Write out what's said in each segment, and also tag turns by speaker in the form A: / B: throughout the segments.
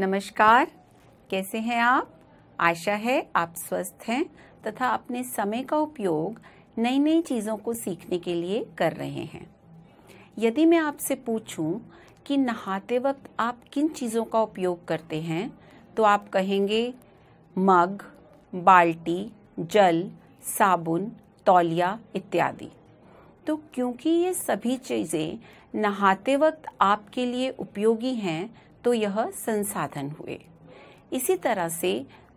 A: नमस्कार कैसे हैं आप आशा है आप स्वस्थ हैं तथा अपने समय का उपयोग नई नई चीज़ों को सीखने के लिए कर रहे हैं यदि मैं आपसे पूछूं कि नहाते वक्त आप किन चीज़ों का उपयोग करते हैं तो आप कहेंगे मग बाल्टी जल साबुन तौलिया इत्यादि तो क्योंकि ये सभी चीज़ें नहाते वक्त आपके लिए उपयोगी हैं तो यह संसाधन हुए इसी तरह से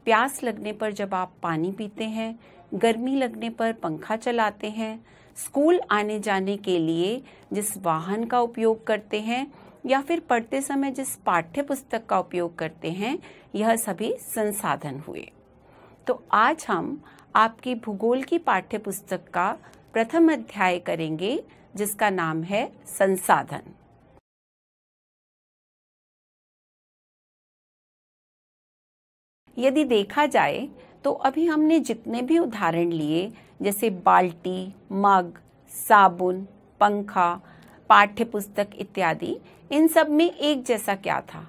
A: प्यास लगने पर जब आप पानी पीते हैं गर्मी लगने पर पंखा चलाते हैं स्कूल आने जाने के लिए जिस वाहन का उपयोग करते हैं या फिर पढ़ते समय जिस पाठ्य पुस्तक का उपयोग करते हैं यह सभी संसाधन हुए तो आज हम आपकी भूगोल की पाठ्य पुस्तक का प्रथम अध्याय करेंगे जिसका नाम है संसाधन यदि देखा जाए तो अभी हमने जितने भी उदाहरण लिए जैसे बाल्टी मग साबुन पंखा पाठ्य पुस्तक इत्यादि इन सब में एक जैसा क्या था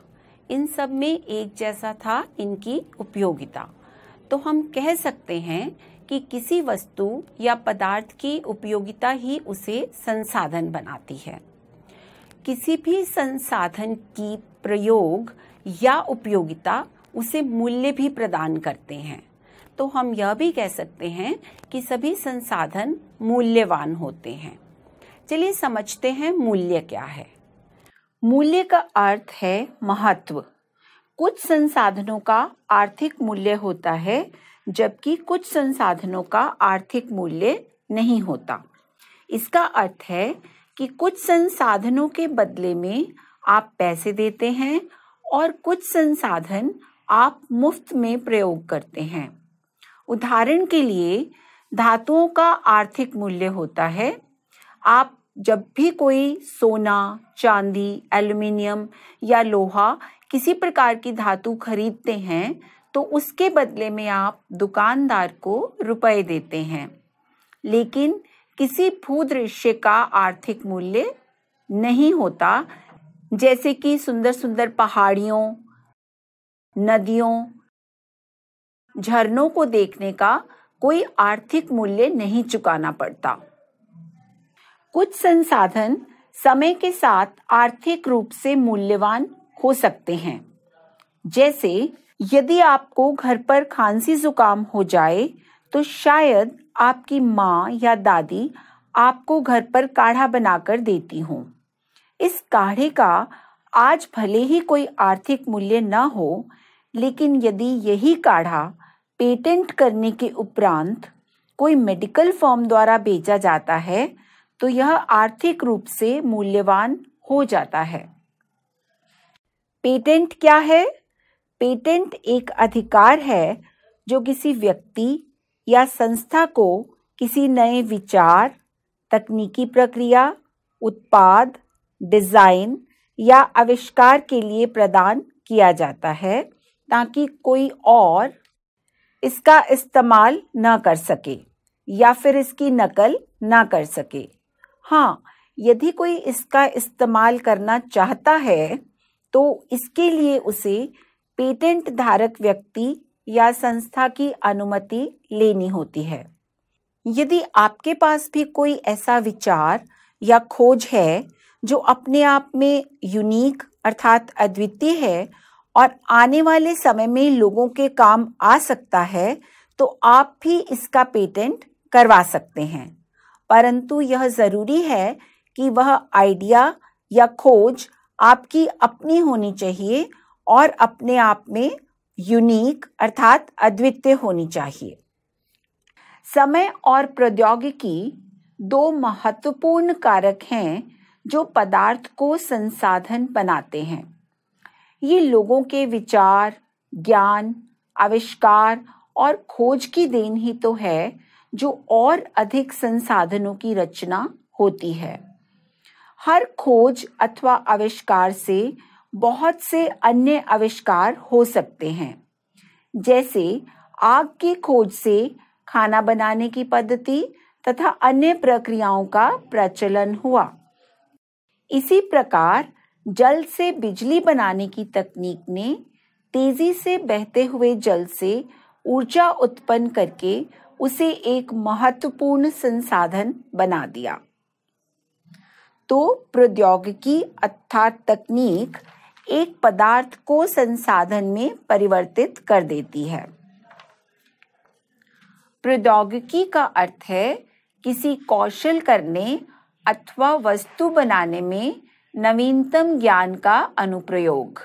A: इन सब में एक जैसा था इनकी उपयोगिता तो हम कह सकते हैं कि किसी वस्तु या पदार्थ की उपयोगिता ही उसे संसाधन बनाती है किसी भी संसाधन की प्रयोग या उपयोगिता उसे मूल्य भी प्रदान करते हैं तो हम यह भी कह सकते हैं कि सभी संसाधन मूल्यवान होते हैं चलिए समझते हैं मूल्य क्या है मूल्य का अर्थ है महत्व कुछ संसाधनों का आर्थिक मूल्य होता है जबकि कुछ संसाधनों का आर्थिक मूल्य नहीं होता इसका अर्थ है कि कुछ संसाधनों के बदले में आप पैसे देते हैं और कुछ संसाधन आप मुफ्त में प्रयोग करते हैं उदाहरण के लिए धातुओं का आर्थिक मूल्य होता है आप जब भी कोई सोना चांदी एल्युमिनियम या लोहा किसी प्रकार की धातु खरीदते हैं तो उसके बदले में आप दुकानदार को रुपए देते हैं लेकिन किसी भूदृश्य का आर्थिक मूल्य नहीं होता जैसे कि सुंदर सुंदर पहाड़ियों नदियों झरनों को देखने का कोई आर्थिक मूल्य नहीं चुकाना पड़ता कुछ संसाधन समय के साथ आर्थिक रूप से मूल्यवान हो सकते हैं जैसे यदि आपको घर पर खांसी जुकाम हो जाए तो शायद आपकी माँ या दादी आपको घर पर काढ़ा बनाकर देती हूँ इस काढ़े का आज भले ही कोई आर्थिक मूल्य न हो लेकिन यदि यही काढ़ा पेटेंट करने के उपरांत कोई मेडिकल फॉर्म द्वारा बेचा जाता है तो यह आर्थिक रूप से मूल्यवान हो जाता है पेटेंट क्या है पेटेंट एक अधिकार है जो किसी व्यक्ति या संस्था को किसी नए विचार तकनीकी प्रक्रिया उत्पाद डिज़ाइन या आविष्कार के लिए प्रदान किया जाता है ताकि कोई और इसका इस्तेमाल ना कर सके या फिर इसकी नकल ना कर सके हाँ यदि कोई इसका इस्तेमाल करना चाहता है तो इसके लिए उसे पेटेंट धारक व्यक्ति या संस्था की अनुमति लेनी होती है यदि आपके पास भी कोई ऐसा विचार या खोज है जो अपने आप में यूनिक अर्थात अद्वितीय है और आने वाले समय में लोगों के काम आ सकता है तो आप भी इसका पेटेंट करवा सकते हैं परंतु यह ज़रूरी है कि वह आइडिया या खोज आपकी अपनी होनी चाहिए और अपने आप में यूनिक अर्थात अद्वितीय होनी चाहिए समय और प्रौद्योगिकी दो महत्वपूर्ण कारक हैं जो पदार्थ को संसाधन बनाते हैं ये लोगों के विचार ज्ञान आविष्कार और खोज की देन ही तो है जो और अधिक संसाधनों की रचना होती है हर खोज अथवा आविष्कार से बहुत से अन्य आविष्कार हो सकते हैं जैसे आग की खोज से खाना बनाने की पद्धति तथा अन्य प्रक्रियाओं का प्रचलन हुआ इसी प्रकार जल से बिजली बनाने की तकनीक ने तेजी से बहते हुए जल से ऊर्जा उत्पन्न करके उसे एक महत्वपूर्ण संसाधन बना दिया तो प्रौद्योगिकी अर्थात तकनीक एक पदार्थ को संसाधन में परिवर्तित कर देती है प्रौद्योगिकी का अर्थ है किसी कौशल करने अथवा वस्तु बनाने में नवीनतम ज्ञान का अनुप्रयोग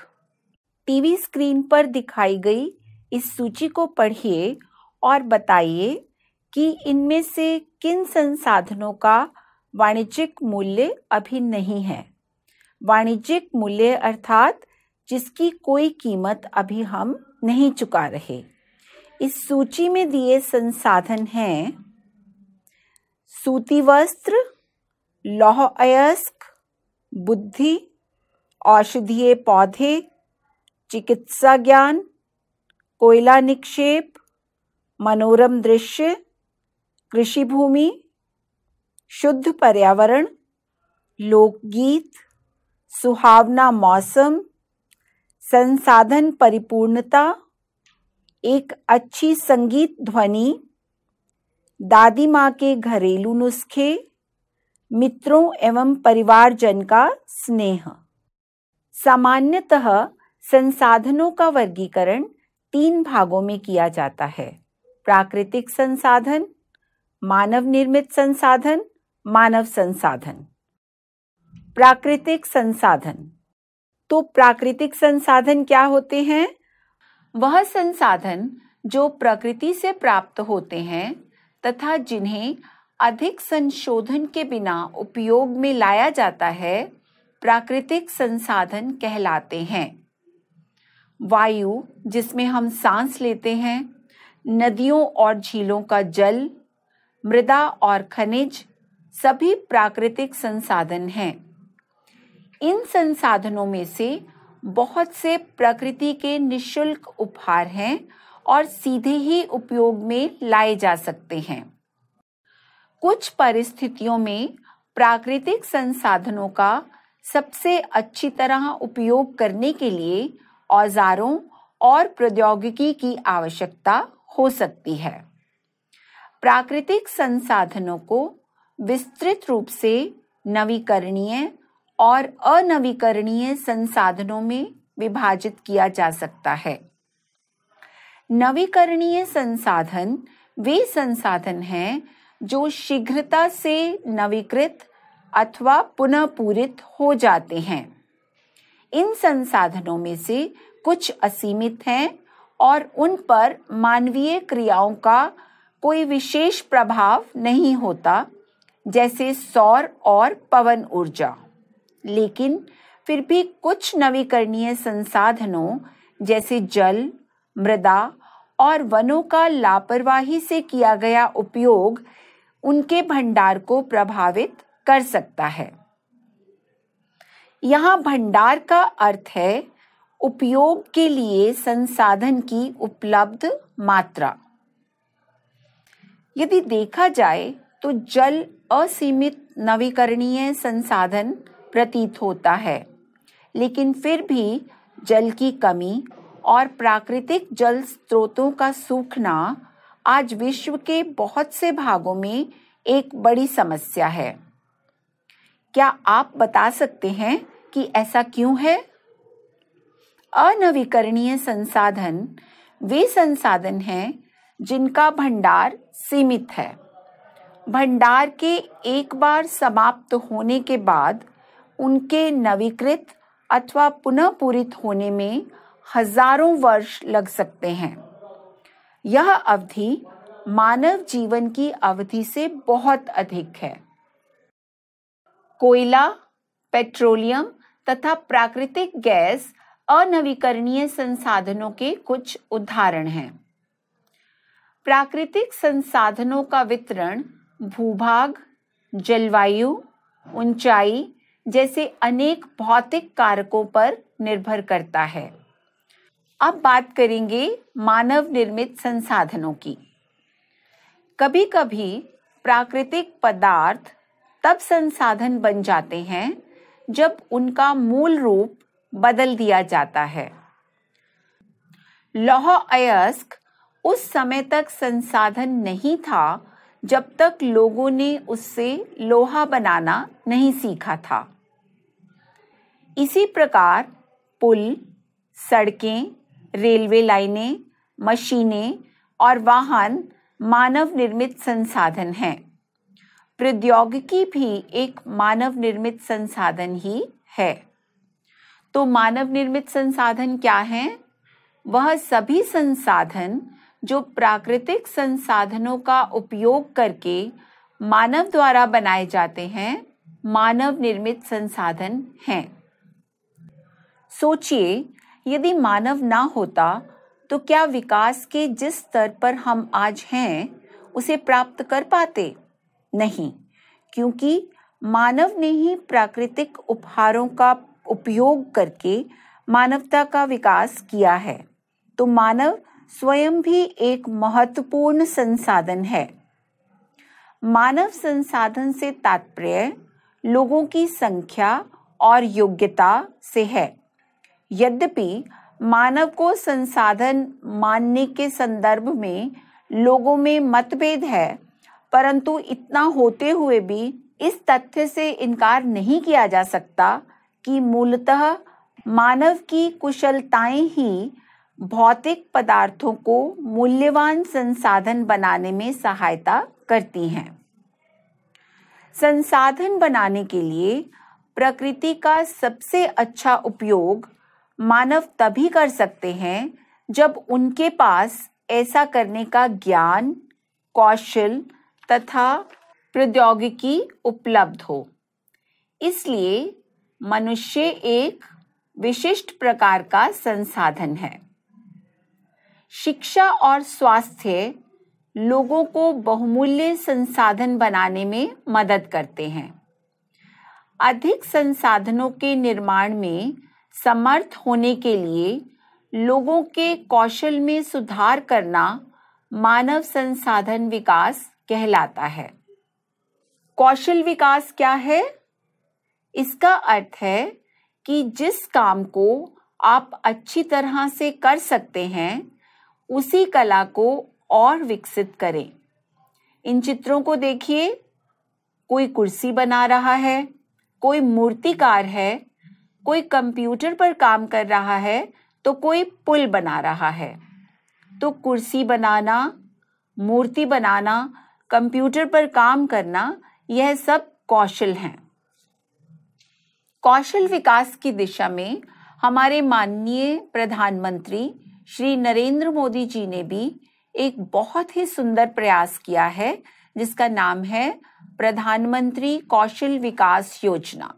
A: टीवी स्क्रीन पर दिखाई गई इस सूची को पढ़िए और बताइए कि इनमें से किन संसाधनों का वाणिज्यिक मूल्य अभी नहीं है वाणिज्यिक मूल्य अर्थात जिसकी कोई कीमत अभी हम नहीं चुका रहे इस सूची में दिए संसाधन हैं सूती वस्त्र लौह अयस्क बुद्धि औषधीय पौधे चिकित्सा ज्ञान कोयला निक्षेप मनोरम दृश्य कृषि भूमि शुद्ध पर्यावरण लोकगीत सुहावना मौसम संसाधन परिपूर्णता एक अच्छी संगीत ध्वनि दादी माँ के घरेलू नुस्खे मित्रों एवं परिवारजन का स्नेह सामान्यतः संसाधनों का वर्गीकरण तीन भागों में किया जाता है प्राकृतिक संसाधन मानव निर्मित संसाधन मानव संसाधन प्राकृतिक संसाधन तो प्राकृतिक संसाधन क्या होते हैं वह संसाधन जो प्रकृति से प्राप्त होते हैं तथा जिन्हें अधिक संशोधन के बिना उपयोग में लाया जाता है प्राकृतिक संसाधन कहलाते हैं वायु जिसमें हम सांस लेते हैं नदियों और झीलों का जल मृदा और खनिज सभी प्राकृतिक संसाधन हैं इन संसाधनों में से बहुत से प्रकृति के निशुल्क उपहार हैं और सीधे ही उपयोग में लाए जा सकते हैं कुछ परिस्थितियों में प्राकृतिक संसाधनों का सबसे अच्छी तरह उपयोग करने के लिए औजारों और प्रौद्योगिकी की आवश्यकता हो सकती है प्राकृतिक संसाधनों को विस्तृत रूप से नवीकरणीय और अनवीकरणीय संसाधनों में विभाजित किया जा सकता है नवीकरणीय संसाधन वे संसाधन हैं जो शीघ्रता से नवीकृत अथवा पुनः पूरित हो जाते हैं इन संसाधनों में से कुछ असीमित हैं और उन पर मानवीय क्रियाओं का कोई विशेष प्रभाव नहीं होता जैसे सौर और पवन ऊर्जा लेकिन फिर भी कुछ नवीकरणीय संसाधनों जैसे जल मृदा और वनों का लापरवाही से किया गया उपयोग उनके भंडार को प्रभावित कर सकता है यहां भंडार का अर्थ है उपयोग के लिए संसाधन की उपलब्ध मात्रा यदि देखा जाए तो जल असीमित नवीकरणीय संसाधन प्रतीत होता है लेकिन फिर भी जल की कमी और प्राकृतिक जल स्रोतों का सूखना आज विश्व के बहुत से भागों में एक बड़ी समस्या है क्या आप बता सकते हैं कि ऐसा क्यों है अनवीकरणीय संसाधन वे संसाधन हैं जिनका भंडार सीमित है भंडार के एक बार समाप्त होने के बाद उनके नवीकृत अथवा पुनः पूरित होने में हजारों वर्ष लग सकते हैं यह अवधि मानव जीवन की अवधि से बहुत अधिक है कोयला पेट्रोलियम तथा प्राकृतिक गैस अनवीकरणीय संसाधनों के कुछ उदाहरण हैं प्राकृतिक संसाधनों का वितरण भूभाग जलवायु ऊंचाई जैसे अनेक भौतिक कारकों पर निर्भर करता है अब बात करेंगे मानव निर्मित संसाधनों की कभी कभी प्राकृतिक पदार्थ तब संसाधन बन जाते हैं जब उनका मूल रूप बदल दिया जाता है लौह अयस्क उस समय तक संसाधन नहीं था जब तक लोगों ने उससे लोहा बनाना नहीं सीखा था इसी प्रकार पुल सड़कें रेलवे लाइनें मशीनें और वाहन मानव निर्मित संसाधन हैं प्रौद्योगिकी भी एक मानव निर्मित संसाधन ही है तो मानव निर्मित संसाधन क्या हैं? वह सभी संसाधन जो प्राकृतिक संसाधनों का उपयोग करके मानव द्वारा बनाए जाते हैं मानव निर्मित संसाधन हैं सोचिए यदि मानव ना होता तो क्या विकास के जिस स्तर पर हम आज हैं उसे प्राप्त कर पाते नहीं क्योंकि मानव ने ही प्राकृतिक उपहारों का उपयोग करके मानवता का विकास किया है तो मानव स्वयं भी एक महत्वपूर्ण संसाधन है मानव संसाधन से तात्पर्य लोगों की संख्या और योग्यता से है यद्यपि मानव को संसाधन मानने के संदर्भ में लोगों में मतभेद है परंतु इतना होते हुए भी इस तथ्य से इनकार नहीं किया जा सकता कि मूलतः मानव की कुशलताएं ही भौतिक पदार्थों को मूल्यवान संसाधन बनाने में सहायता करती हैं संसाधन बनाने के लिए प्रकृति का सबसे अच्छा उपयोग मानव तभी कर सकते हैं जब उनके पास ऐसा करने का ज्ञान कौशल तथा प्रौद्योगिकी उपलब्ध हो इसलिए मनुष्य एक विशिष्ट प्रकार का संसाधन है शिक्षा और स्वास्थ्य लोगों को बहुमूल्य संसाधन बनाने में मदद करते हैं अधिक संसाधनों के निर्माण में समर्थ होने के लिए लोगों के कौशल में सुधार करना मानव संसाधन विकास कहलाता है कौशल विकास क्या है इसका अर्थ है कि जिस काम को आप अच्छी तरह से कर सकते हैं उसी कला को और विकसित करें इन चित्रों को देखिए कोई कुर्सी बना रहा है कोई मूर्तिकार है कोई कंप्यूटर पर काम कर रहा है तो कोई पुल बना रहा है तो कुर्सी बनाना मूर्ति बनाना कंप्यूटर पर काम करना यह सब कौशल हैं कौशल विकास की दिशा में हमारे माननीय प्रधानमंत्री श्री नरेंद्र मोदी जी ने भी एक बहुत ही सुंदर प्रयास किया है जिसका नाम है प्रधानमंत्री कौशल विकास योजना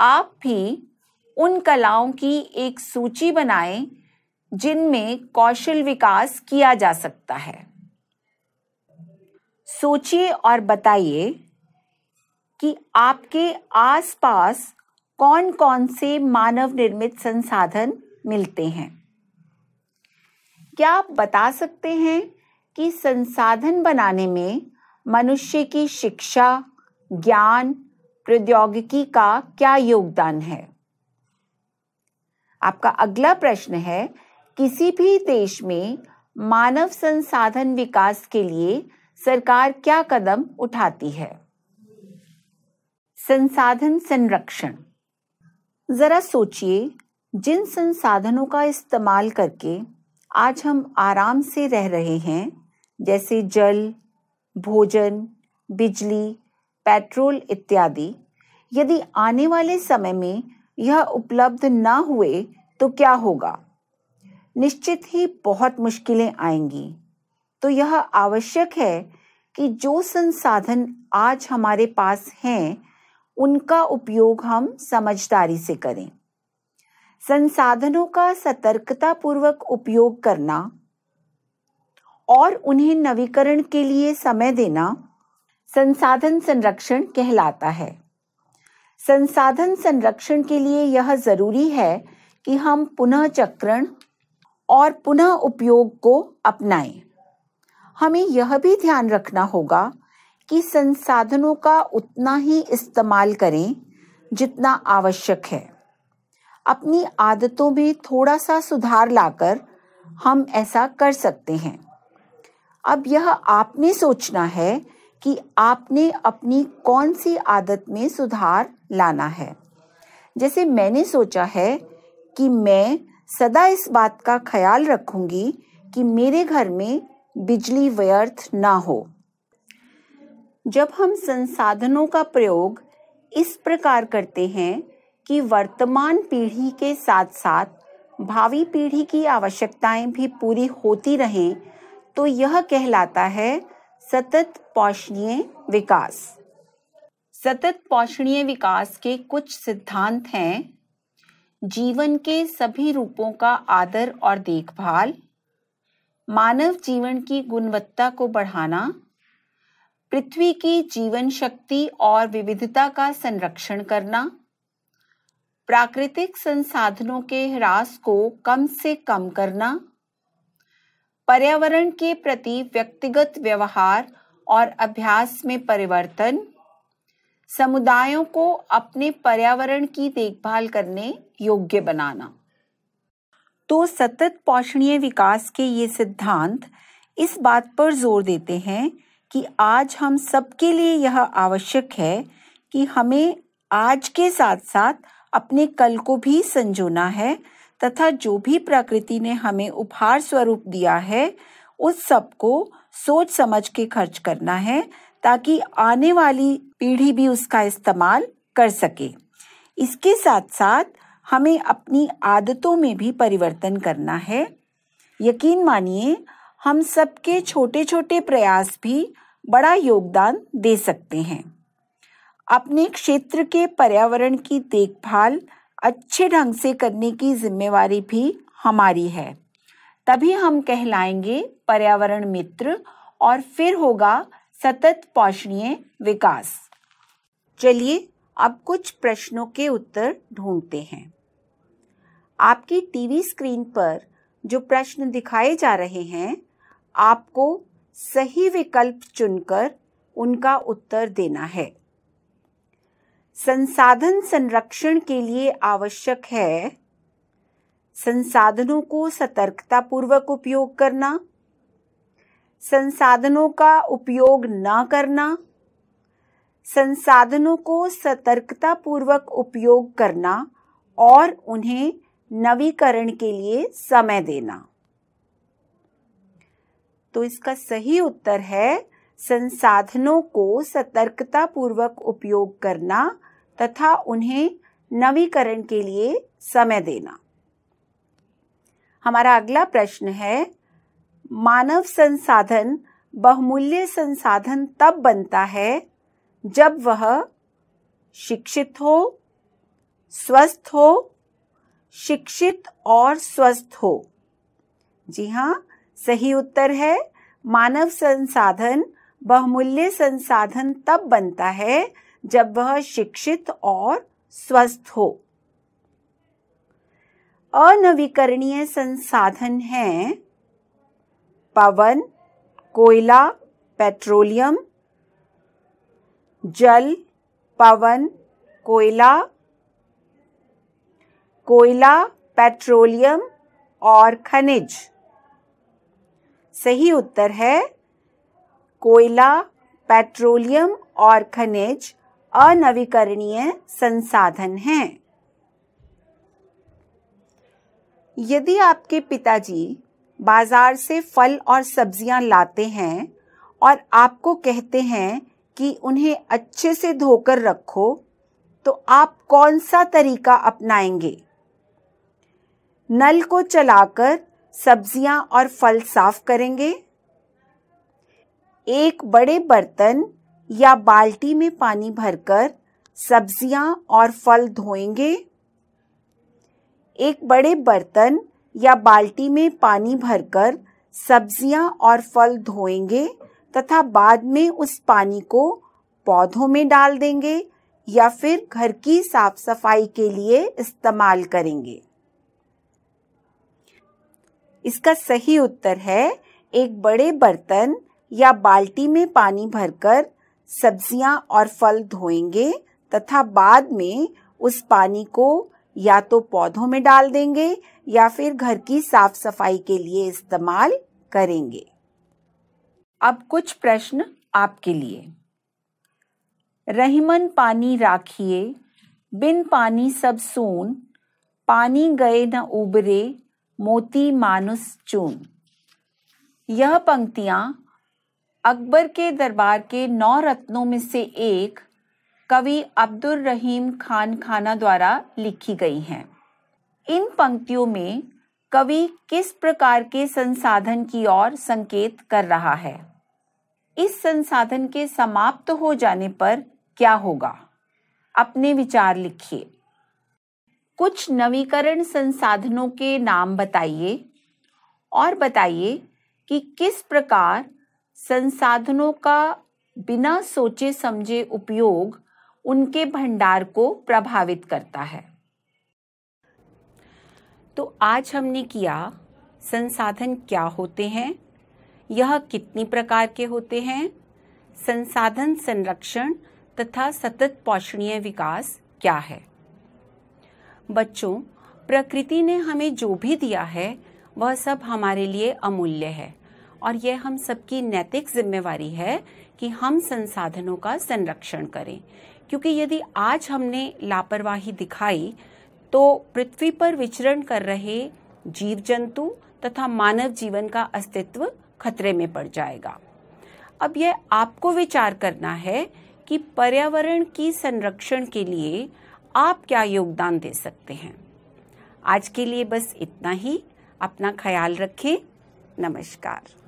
A: आप भी उन कलाओं की एक सूची बनाएं जिनमें कौशल विकास किया जा सकता है सोचिए और बताइए कि आपके आसपास कौन कौन से मानव निर्मित संसाधन मिलते हैं क्या आप बता सकते हैं कि संसाधन बनाने में मनुष्य की शिक्षा ज्ञान प्रौद्योगिकी का क्या योगदान है आपका अगला प्रश्न है किसी भी देश में मानव संसाधन विकास के लिए सरकार क्या कदम उठाती है संसाधन संरक्षण जरा सोचिए जिन संसाधनों का इस्तेमाल करके आज हम आराम से रह रहे हैं जैसे जल भोजन बिजली पेट्रोल इत्यादि यदि आने वाले समय में यह उपलब्ध न हुए तो क्या होगा निश्चित ही बहुत मुश्किलें आएंगी तो यह आवश्यक है कि जो संसाधन आज हमारे पास हैं उनका उपयोग हम समझदारी से करें संसाधनों का सतर्कता पूर्वक उपयोग करना और उन्हें नवीकरण के लिए समय देना संसाधन संरक्षण कहलाता है संसाधन संरक्षण के लिए यह जरूरी है कि हम पुनः चक्रण और पुनः उपयोग को अपनाएं। हमें यह भी ध्यान रखना होगा कि संसाधनों का उतना ही इस्तेमाल करें जितना आवश्यक है अपनी आदतों में थोड़ा सा सुधार लाकर हम ऐसा कर सकते हैं अब यह आपने सोचना है कि आपने अपनी कौन सी आदत में सुधार लाना है जैसे मैंने सोचा है कि मैं सदा इस बात का ख्याल रखूंगी कि मेरे घर में बिजली व्यर्थ ना हो जब हम संसाधनों का प्रयोग इस प्रकार करते हैं कि वर्तमान पीढ़ी के साथ साथ भावी पीढ़ी की आवश्यकताएं भी पूरी होती रहें तो यह कहलाता है सतत पौषणीय विकास सतत पौषणीय विकास के कुछ सिद्धांत हैं जीवन के सभी रूपों का आदर और देखभाल मानव जीवन की गुणवत्ता को बढ़ाना पृथ्वी की जीवन शक्ति और विविधता का संरक्षण करना प्राकृतिक संसाधनों के ह्रास को कम से कम करना पर्यावरण के प्रति व्यक्तिगत व्यवहार और अभ्यास में परिवर्तन समुदायों को अपने पर्यावरण की देखभाल करने योग्य बनाना तो सतत पोषणीय विकास के ये सिद्धांत इस बात पर जोर देते हैं कि आज हम सबके लिए यह आवश्यक है कि हमें आज के साथ साथ अपने कल को भी संजोना है तथा जो भी प्रकृति ने हमें उपहार स्वरूप दिया है उस सब को सोच समझ के खर्च करना है ताकि आने वाली पीढ़ी भी उसका इस्तेमाल कर सके इसके साथ साथ हमें अपनी आदतों में भी परिवर्तन करना है यकीन मानिए हम सबके छोटे छोटे प्रयास भी बड़ा योगदान दे सकते हैं अपने क्षेत्र के पर्यावरण की देखभाल अच्छे ढंग से करने की जिम्मेवारी भी हमारी है तभी हम कहलाएंगे पर्यावरण मित्र और फिर होगा सतत पोषणीय विकास चलिए अब कुछ प्रश्नों के उत्तर ढूंढते हैं आपकी टीवी स्क्रीन पर जो प्रश्न दिखाए जा रहे हैं आपको सही विकल्प चुनकर उनका उत्तर देना है संसाधन संरक्षण के लिए आवश्यक है संसाधनों को सतर्कता पूर्वक उपयोग करना संसाधनों का उपयोग न करना संसाधनों को सतर्कता पूर्वक उपयोग करना और उन्हें नवीकरण के लिए समय देना तो इसका सही उत्तर है संसाधनों को सतर्कतापूर्वक उपयोग करना तथा उन्हें नवीकरण के लिए समय देना हमारा अगला प्रश्न है मानव संसाधन बहुमूल्य संसाधन तब बनता है जब वह शिक्षित हो स्वस्थ हो शिक्षित और स्वस्थ हो जी हाँ सही उत्तर है मानव संसाधन बहुमूल्य संसाधन तब बनता है जब वह शिक्षित और स्वस्थ हो अनवीकरणीय संसाधन हैं पवन कोयला पेट्रोलियम जल पवन कोयला कोयला पेट्रोलियम और खनिज सही उत्तर है कोयला पेट्रोलियम और खनिज अनवीकरणीय संसाधन हैं यदि आपके पिताजी बाजार से फल और सब्जियां लाते हैं और आपको कहते हैं कि उन्हें अच्छे से धोकर रखो तो आप कौन सा तरीका अपनाएंगे नल को चलाकर सब्जियां और फल साफ करेंगे एक बड़े बर्तन या बाल्टी में पानी भरकर सब्जियां और फल धोएंगे एक बड़े बर्तन या बाल्टी में पानी भरकर सब्जियां और फल धोएंगे तथा बाद में उस पानी को पौधों में डाल देंगे या फिर घर की साफ सफाई के लिए इस्तेमाल करेंगे इसका सही उत्तर है एक बड़े बर्तन या बाल्टी में पानी भरकर सब्जियां और फल धोएंगे तथा बाद में उस पानी को या तो पौधों में डाल देंगे या फिर घर की साफ सफाई के लिए इस्तेमाल करेंगे अब कुछ प्रश्न आपके लिए रहीमन पानी राखिए बिन पानी सब सून पानी गए न उबरे मोती मानुस चून यह पंक्तियां अकबर के दरबार के नौ रत्नों में से एक कवि अब्दुल रहीम खान खाना द्वारा लिखी गई हैं इन पंक्तियों में कवि किस प्रकार के संसाधन की ओर संकेत कर रहा है इस संसाधन के समाप्त हो जाने पर क्या होगा अपने विचार लिखिए कुछ नवीकरण संसाधनों के नाम बताइए और बताइए कि किस प्रकार संसाधनों का बिना सोचे समझे उपयोग उनके भंडार को प्रभावित करता है तो आज हमने किया संसाधन क्या होते हैं यह कितनी प्रकार के होते हैं संसाधन संरक्षण तथा सतत पोषणीय विकास क्या है बच्चों प्रकृति ने हमें जो भी दिया है वह सब हमारे लिए अमूल्य है और यह हम सबकी नैतिक जिम्मेवारी है कि हम संसाधनों का संरक्षण करें क्योंकि यदि आज हमने लापरवाही दिखाई तो पृथ्वी पर विचरण कर रहे जीव जंतु तथा मानव जीवन का अस्तित्व खतरे में पड़ जाएगा अब यह आपको विचार करना है कि पर्यावरण की संरक्षण के लिए आप क्या योगदान दे सकते हैं आज के लिए बस इतना ही अपना ख्याल रखें नमस्कार